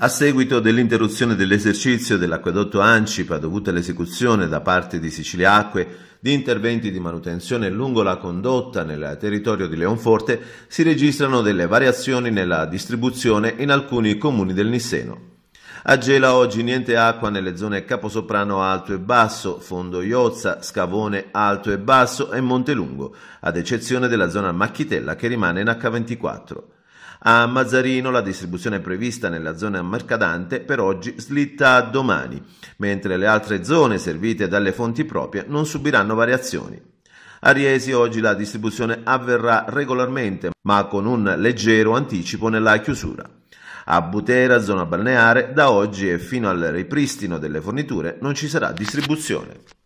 A seguito dell'interruzione dell'esercizio dell'acquedotto Ancipa dovuta all'esecuzione da parte di Siciliacque di interventi di manutenzione lungo la condotta nel territorio di Leonforte, si registrano delle variazioni nella distribuzione in alcuni comuni del Nisseno. A Gela oggi niente acqua nelle zone Caposoprano alto e basso, Fondo Iozza, Scavone alto e basso e Montelungo, ad eccezione della zona Macchitella che rimane in H24. A Mazzarino la distribuzione prevista nella zona mercadante per oggi slitta a domani, mentre le altre zone servite dalle fonti proprie non subiranno variazioni. A Riesi oggi la distribuzione avverrà regolarmente, ma con un leggero anticipo nella chiusura. A Butera, zona balneare, da oggi e fino al ripristino delle forniture non ci sarà distribuzione.